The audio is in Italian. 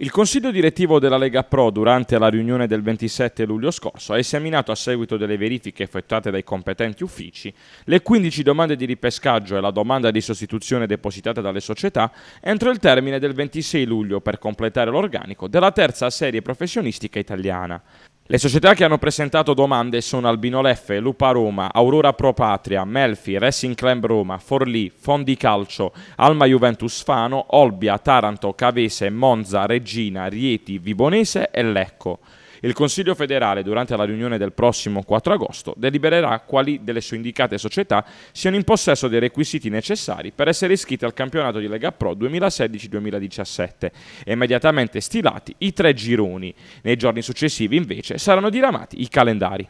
Il Consiglio direttivo della Lega Pro durante la riunione del 27 luglio scorso ha esaminato a seguito delle verifiche effettuate dai competenti uffici le 15 domande di ripescaggio e la domanda di sostituzione depositate dalle società entro il termine del 26 luglio per completare l'organico della terza serie professionistica italiana. Le società che hanno presentato domande sono Albinol F, Lupa Roma, Aurora Pro Patria, Melfi, Racing Club Roma, Forlì, Fondi Calcio, Alma Juventus Fano, Olbia, Taranto, Cavese, Monza, Regina, Rieti, Vibonese e Lecco. Il Consiglio federale, durante la riunione del prossimo 4 agosto, delibererà quali delle sue indicate società siano in possesso dei requisiti necessari per essere iscritte al campionato di Lega Pro 2016-2017 e immediatamente stilati i tre gironi. Nei giorni successivi, invece, saranno diramati i calendari.